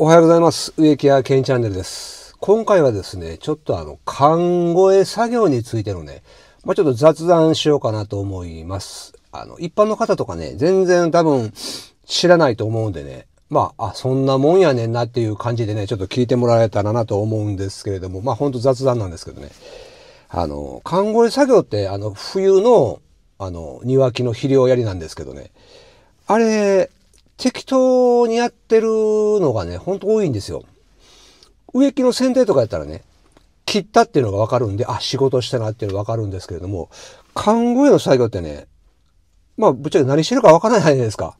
おはようございます。植木屋健チャンネルです。今回はですね、ちょっとあの、勘越え作業についてのね、まあ、ちょっと雑談しようかなと思います。あの、一般の方とかね、全然多分知らないと思うんでね、まあ、あ、そんなもんやねんなっていう感じでね、ちょっと聞いてもらえたらなと思うんですけれども、まあほんと雑談なんですけどね。あの、勘越え作業って、あの、冬の、あの、庭木の肥料やりなんですけどね。あれ、適当にやってるのがね、ほんと多いんですよ。植木の剪定とかやったらね、切ったっていうのがわかるんで、あ、仕事したなっていうのがわかるんですけれども、看護への作業ってね、まあ、ぶっちゃけ何してるかわからないじゃないですか。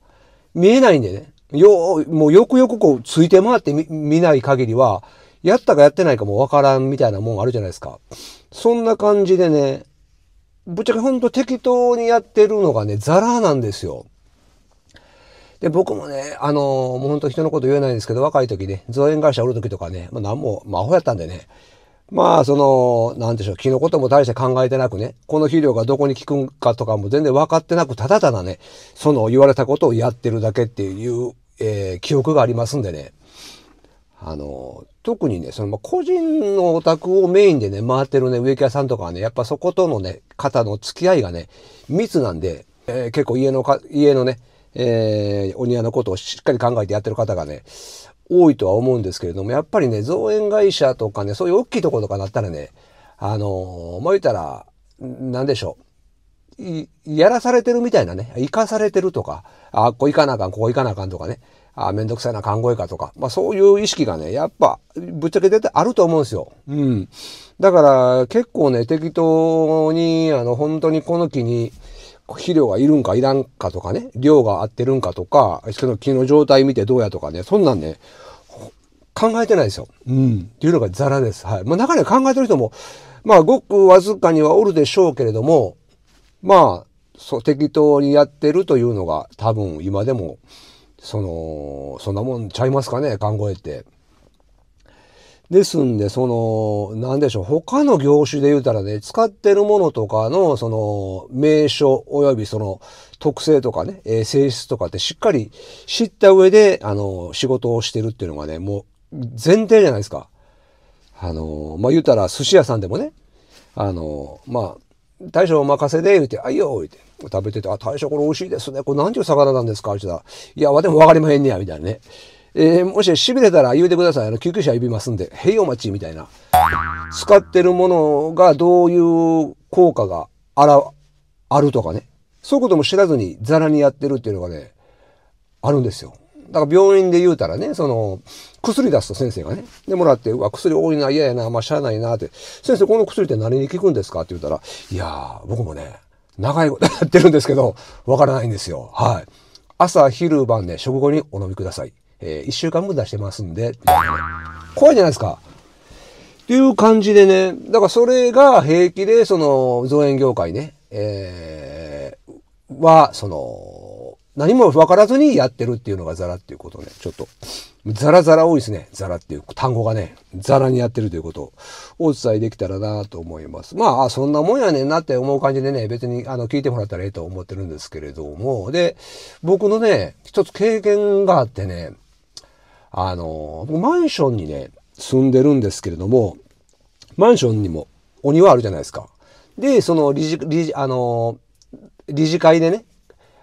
見えないんでね。よ、もうよくよくこう、ついて回って見ない限りは、やったかやってないかもわからんみたいなもんあるじゃないですか。そんな感じでね、ぶっちゃけほんと適当にやってるのがね、ザラなんですよ。で、僕もね、あのー、もうほんと人のこと言えないんですけど、若い時ね、造園会社おる時とかね、まあ何も、まあアホやったんでね、まあ、その、なんでしょう、木のことも大して考えてなくね、この肥料がどこに効くんかとかも全然分かってなく、ただただね、その言われたことをやってるだけっていう、えー、記憶がありますんでね。あの、特にね、その、ま、個人のお宅をメインでね、回ってるね、植木屋さんとかはね、やっぱそことのね、方の付き合いがね、密なんで、えー、結構家のか、家のね、えー、お庭のことをしっかり考えてやってる方がね、多いとは思うんですけれども、やっぱりね、造園会社とかね、そういう大きいところとかなったらね、あのー、まあ、言ったら、なんでしょう。やらされてるみたいなね、生かされてるとか、あ、ここ行かなあかん、ここ行かなあかんとかね、あ、めんどくさいな、看護医かとか、まあそういう意識がね、やっぱ、ぶっちゃけ出てあると思うんですよ。うん。だから、結構ね、適当に、あの、本当にこの木に、肥料がいるんかいらんかとかね、量が合ってるんかとか、その木の状態見てどうやとかね、そんなんね、考えてないですよ。うん。っていうのがザラです。はい。まあ中には考えてる人も、まあごくわずかにはおるでしょうけれども、まあ、そう、適当にやってるというのが多分今でも、その、そんなもんちゃいますかね、考えって。ですんで、その、なんでしょう、他の業種で言うたらね、使ってるものとかの、その、名称及びその、特性とかね、えー、性質とかってしっかり知った上で、あの、仕事をしてるっていうのがね、もう、前提じゃないですか。あの、まあ、言うたら、寿司屋さんでもね、あの、まあ、大将お任せで、言うて、あ、いいよ、言うて、食べてて、あ、大将これ美味しいですね。これ何ていう魚なんですかって言ったら、いや、わでもわかりまへんねや、みたいなね。えー、もし痺れたら言うてください。あの、救急車呼びますんで、へいお待ちみたいな。使ってるものがどういう効果があら、あるとかね。そういうことも知らずにザラにやってるっていうのがね、あるんですよ。だから病院で言うたらね、その、薬出すと先生がね、で、もらって、うわ、薬多いな、嫌やな、まあ、しゃあないな、って、先生、この薬って何に効くんですかって言ったら、いやー、僕もね、長いことやってるんですけど、わからないんですよ。はい。朝、昼、晩ね、食後にお飲みください。えー、1週間分出してますんで、怖いじゃないですか。っていう感じでね、だからそれが平気で、その、造園業界ね、えー、は、その、何も分からずにやってるっていうのがザラっていうことね、ちょっと、ザラザラ多いですね。ザラっていう単語がね、ザラにやってるということをお伝えできたらなと思います。まあ、そんなもんやねんなって思う感じでね、別にあの聞いてもらったらええと思ってるんですけれども、で、僕のね、一つ経験があってね、あの、マンションにね、住んでるんですけれども、マンションにもお庭あるじゃないですか。で、その理事、理事、あの、理事会でね、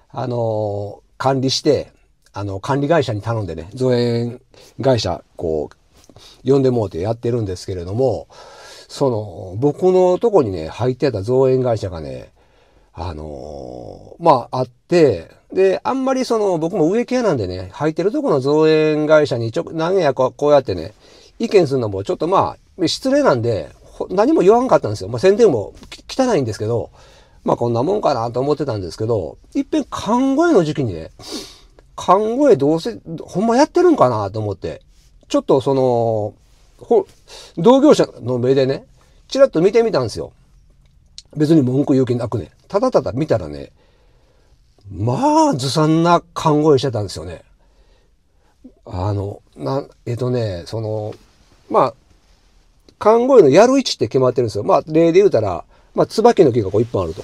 あの、管理して、あの、管理会社に頼んでね、造園会社、こう、呼んでもうてやってるんですけれども、その、僕のとこにね、入ってた造園会社がね、あのー、まあ、あって、で、あんまりその、僕も植木屋なんでね、履いてるとこの造園会社にちょ、何やこうやってね、意見するのもちょっとまあ、失礼なんで、何も言わんかったんですよ。まあ、宣伝も汚いんですけど、まあこんなもんかなと思ってたんですけど、いっぺん看護医の時期にね、看護医どうせ、ほんまやってるんかなと思って、ちょっとその、同業者の目でね、ちらっと見てみたんですよ。別に文句言う気なくね、ただただ見たらね、まあ、ずさんな看護医してたんですよね。あの、な、えっ、とね、その、まあ、看護医のやる位置って決まってるんですよ。まあ、例で言うたら、まあ、椿の木がこう一本あると。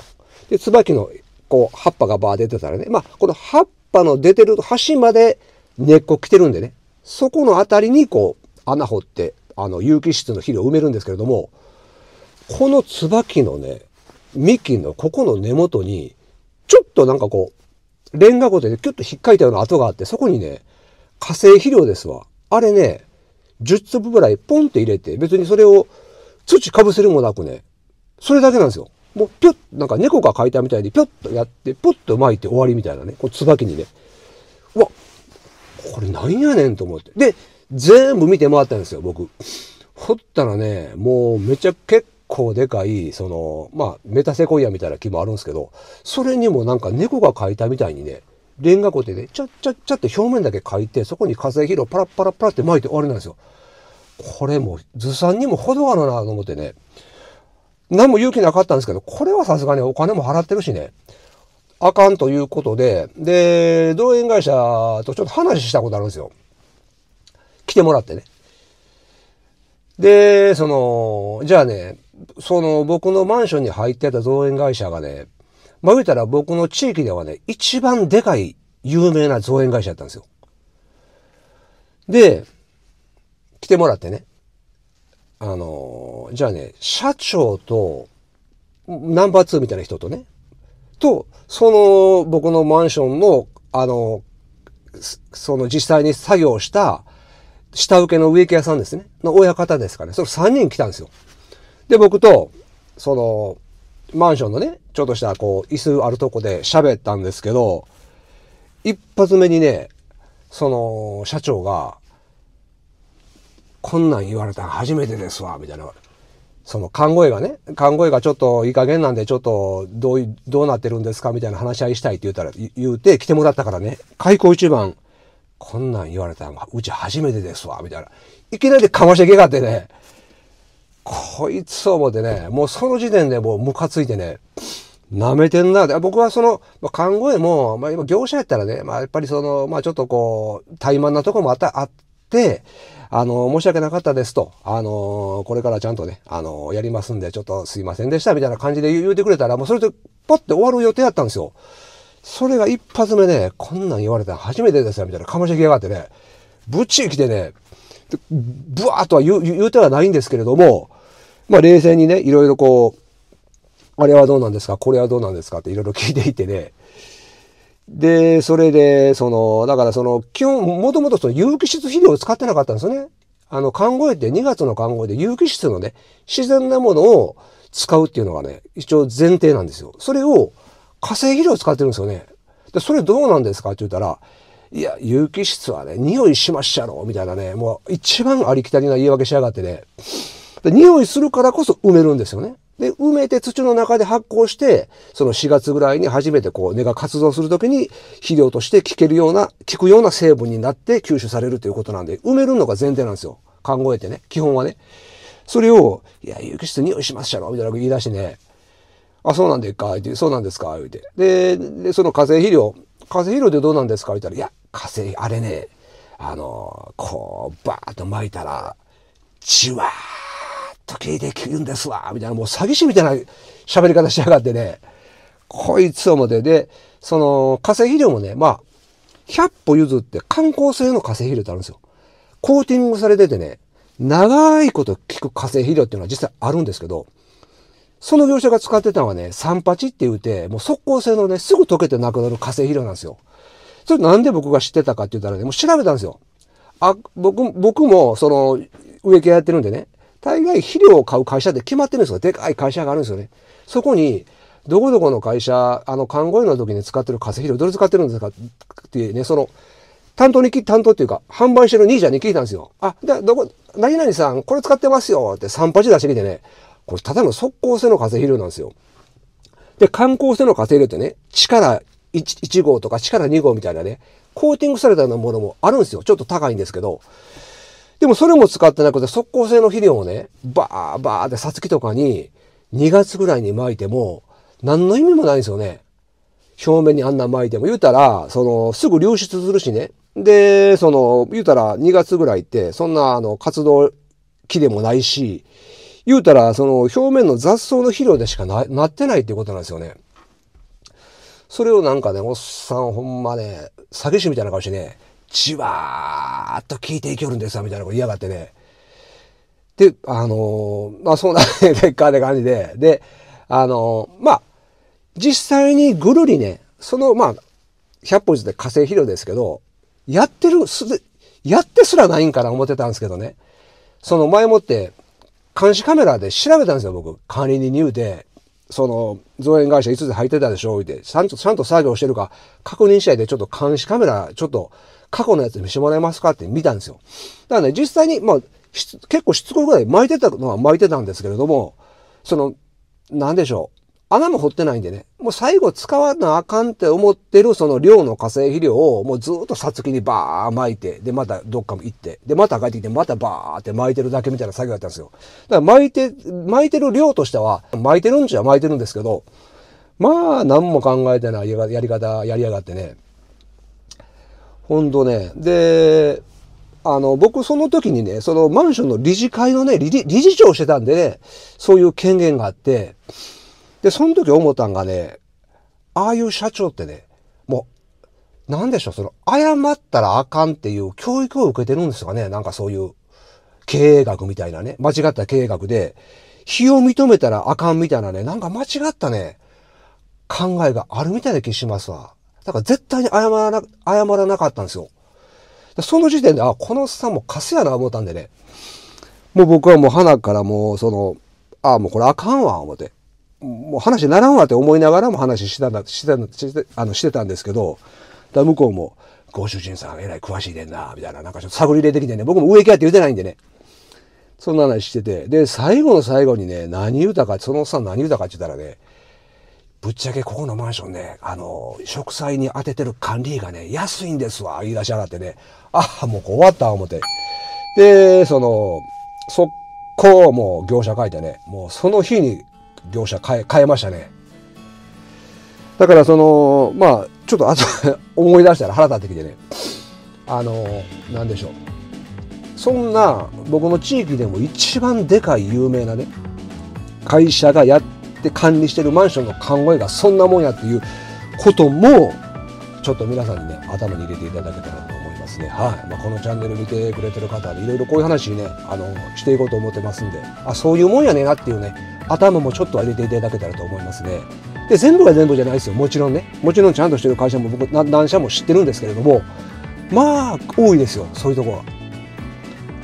で、椿の、こう、葉っぱがバー出てたらね、まあ、この葉っぱの出てる端まで根っこ来てるんでね、そこのあたりにこう、穴掘って、あの、有機質の肥料を埋めるんですけれども、この椿のね、ミッキーのここの根元に、ちょっとなんかこう、レンガごとでキュッと引っかいたような跡があって、そこにね、化成肥料ですわ。あれね、10粒ぐらいポンって入れて、別にそれを土かぶせるもなくね、それだけなんですよ。もうぴょっ、なんか猫が描いたみたいにぴょっとやって、ポッと巻いて終わりみたいなね、この椿にね。うわ、これなんやねんと思って。で、全部見て回ったんですよ、僕。掘ったらね、もうめちゃ結構でかい、その、まあ、メタセコイアみたいな木もあるんですけど、それにもなんか猫が描いたみたいにね、レンガコテで、ちゃっちゃっちゃって表面だけ描いて、そこに火星肥料パラパラパラって巻いて終わりなんですよ。これも、ずさんにも程があるなと思ってね、何も勇気なかったんですけど、これはさすがにお金も払ってるしね、あかんということで、で、動園会社とちょっと話したことあるんですよ。来てもらってね。で、その、じゃあね、その僕のマンションに入ってた造園会社がね、まあ、言うたら僕の地域ではね、一番でかい有名な造園会社だったんですよ。で、来てもらってね。あの、じゃあね、社長と、ナンバー2みたいな人とね、と、その僕のマンションの、あの、その実際に作業した、下請けの植木屋さんですね、の親方ですかね、その3人来たんですよ。で、僕と、その、マンションのね、ちょっとしたこう、椅子あるとこで喋ったんですけど、一発目にね、その、社長が、こんなん言われたん初めてですわ、みたいな。その看護医がね、看護医がちょっといい加減なんで、ちょっとどうどうなってるんですかみたいな話し合いしたいって言ったら、言うて来てもらったからね、開口一番、こんなん言われたんうち初めてですわ、みたいな。いきなりかましてけがってね、こいつを思ってね、もうその時点でもうムカついてね、舐めてんなって。僕はその、まあ、看護衛も、まあ今業者やったらね、まあやっぱりその、まあちょっとこう、怠慢なとこもあった、あって、あの、申し訳なかったですと、あの、これからちゃんとね、あの、やりますんで、ちょっとすいませんでした、みたいな感じで言うてくれたら、もうそれでパッて終わる予定やったんですよ。それが一発目ね、こんなん言われたら初めてですよ、みたいな、かもしれやがってね、ぶっち来てね、ブワーとは言う、言うてはないんですけれども、まあ冷静にね、いろいろこう、あれはどうなんですか、これはどうなんですかっていろいろ聞いていてね。で、それで、その、だからその、基本、もともとその有機質肥料を使ってなかったんですよね。あの、看護衛って2月の看護衛で有機質のね、自然なものを使うっていうのがね、一応前提なんですよ。それを、化成肥料を使ってるんですよね。で、それどうなんですかって言ったら、いや、有機質はね、匂いしまっしゃろみたいなね、もう一番ありきたりな言い訳しやがってね。で、匂いするからこそ埋めるんですよね。で、埋めて土の中で発酵して、その4月ぐらいに初めてこう根が活動するときに肥料として効けるような、効くような成分になって吸収されるということなんで、埋めるのが前提なんですよ。考えてね、基本はね。それを、いや、有機質匂いしましたろみたいな言い出してね、あ、そうなんでっか、そうなんですか、言うて。で、でその化成肥料、化成肥料でどうなんですか言ったら、いや、火星あれね、あの、こう、バーッと巻いたら、じわーっと消えていくんですわ、みたいな、もう詐欺師みたいな喋り方しやがってね、こいつ思て、で、その、火星肥料もね、まあ、100歩譲って観光性の火星肥料ってあるんですよ。コーティングされててね、長いこと効く火星肥料っていうのは実際あるんですけど、その業者が使ってたのはね、三八って言うて、もう速効性のね、すぐ溶けてなくなる火星肥料なんですよ。それなんで僕が知ってたかって言ったらね、もう調べたんですよ。あ、僕、僕も、その、植木屋やってるんでね、大概肥料を買う会社って決まってるんですよ。でかい会社があるんですよね。そこに、どこどこの会社、あの、看護医の時に使ってる化成肥料、どれ使ってるんですかってね、その、担当にき、担当っていうか、販売してる兄ちゃんに聞いたんですよ。あ、で、どこ、何々さん、これ使ってますよって散八出してきてね、これただの速攻性の化成肥料なんですよ。で、観光性の化成肥料ってね、力 1, 1号とか力2号みたいなね、コーティングされたようなものもあるんですよ。ちょっと高いんですけど。でもそれも使ってなくて、速攻性の肥料をね、バーバーってさつきとかに、2月ぐらいに巻いても、何の意味もないんですよね。表面にあんな巻いても。言うたら、その、すぐ流出するしね。で、その、言うたら2月ぐらいって、そんな、あの、活動期でもないし、言うたら、その、表面の雑草の肥料でしかな、なってないってことなんですよね。それをなんかね、おっさんほんまね、詐欺師みたいな顔してね、じわーっと聞いていけるんですよ、みたいなこと言いやがってね。で、あのー、まあそうな 結でって感じで、で、あのー、まあ、実際にぐるりね、その、まあ、百歩譲で火星肥料ですけど、やってる、すで、やってすらないんかな思ってたんですけどね。その前もって、監視カメラで調べたんですよ、僕。管理人に言うて。その造園会社5つ入ってたでしょ言うて、ちゃんと、ちゃんと作業してるか確認したいで、ちょっと監視カメラ、ちょっと過去のやつ見してもらえますかって見たんですよ。だからね、実際に、まあ、結構しつこくぐらい巻いてたのは巻いてたんですけれども、その、なんでしょう。穴も掘ってないんでね、もう最後使わなあかんって思ってるその量の化成肥料をもうずっとさつきにバー巻いて、でまたどっかも行って、でまた帰ってきてまたバーって巻いてるだけみたいな作業やったんですよ。だから巻いて、巻いてる量としては、巻いてるんじゃ巻いてるんですけど、まあ何も考えてないやり方やりやがってね。ほんとね。で、あの、僕その時にね、そのマンションの理事会のね、理事長してたんでね、そういう権限があって、で、その時思ったんがね、ああいう社長ってね、もう、なんでしょう、その、謝ったらあかんっていう教育を受けてるんですかね、なんかそういう、経営学みたいなね、間違った経営学で、非を認めたらあかんみたいなね、なんか間違ったね、考えがあるみたいな気しますわ。だから絶対に謝らな、謝らなかったんですよ。その時点で、あ、このおっさんもカスやな思ったんでね、もう僕はもう鼻からもう、その、あ、もうこれあかんわ、思って。もう話ならんわって思いながらも話してたんだ、してたしてあのしてたんですけど、だ向こうも、ご主人さんえらい詳しいでんな、みたいな、なんかちょっと探り入れてきてね、僕も植木屋って言うてないんでね。そんな話してて。で、最後の最後にね、何言うたか、そのおっさん何言うたかって言ったらね、ぶっちゃけここのマンションね、あの、植栽に当ててる管理がね、安いんですわ、言い出しやがってね、ああ、もう終わった、思って。で、その、速攻もう業者書いてね、もうその日に業者変え、変えましたね。だからその、まあ、ちょっと後 思い出したら腹立ってきてね、あの、なんでしょう。そんな僕の地域でも一番でかい有名なね、会社がやって管理してるマンションの看護医がそんなもんやっていうことも、ちょっと皆さんにね、頭に入れていただけたらと思いますね。はい。まあ、このチャンネル見てくれてる方で、いろいろこういう話ね、あの、していこうと思ってますんで、あ、そういうもんやねなっていうね、頭もちょっと上げていただけたらと思いますね。で、全部が全部じゃないですよ。もちろんね。もちろんちゃんとしてる会社も僕、何社も知ってるんですけれども、まあ、多いですよ。そういうとこは。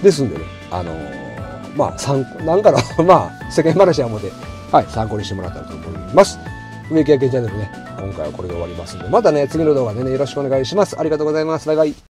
ですんでね、あのー、まあ、参考、なんかの まあ、世間話はもて、はい、参考にしてもらったらと思います。植木屋系チャンネルね、今回はこれで終わりますんで、またね、次の動画でね、よろしくお願いします。ありがとうございます。バイバイ。